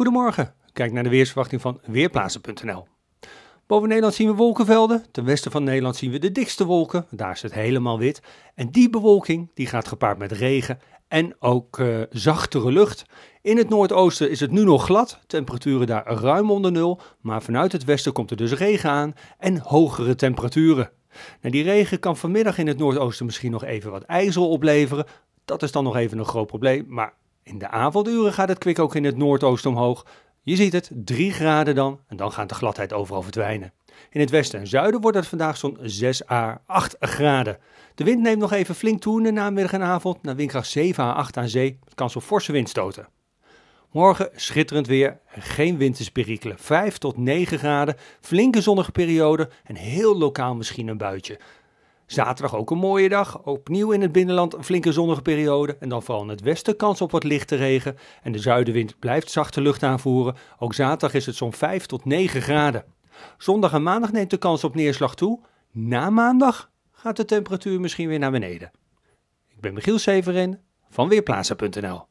Goedemorgen, kijk naar de weersverwachting van Weerplaatsen.nl. Boven Nederland zien we wolkenvelden, ten westen van Nederland zien we de dikste wolken, daar is het helemaal wit. En die bewolking die gaat gepaard met regen en ook uh, zachtere lucht. In het noordoosten is het nu nog glad, temperaturen daar ruim onder nul, maar vanuit het westen komt er dus regen aan en hogere temperaturen. Nou, die regen kan vanmiddag in het noordoosten misschien nog even wat ijzel opleveren. Dat is dan nog even een groot probleem, maar in de avonduren gaat het kwik ook in het noordoosten omhoog. Je ziet het, 3 graden dan, en dan gaat de gladheid overal verdwijnen. In het westen en zuiden wordt het vandaag zo'n 6 à 8 graden. De wind neemt nog even flink toe in de namiddag en avond naar windkracht 7 à 8 aan zee, met kans op forse windstoten. Morgen schitterend weer, geen wintersperikelen, 5 tot 9 graden, flinke zonnige periode en heel lokaal misschien een buitje. Zaterdag ook een mooie dag. Opnieuw in het binnenland een flinke zonnige periode. En dan vooral in het westen kans op wat lichte regen. En de zuidenwind blijft zachte lucht aanvoeren. Ook zaterdag is het zo'n 5 tot 9 graden. Zondag en maandag neemt de kans op neerslag toe. Na maandag gaat de temperatuur misschien weer naar beneden. Ik ben Michiel Severin van Weerplaatsen.nl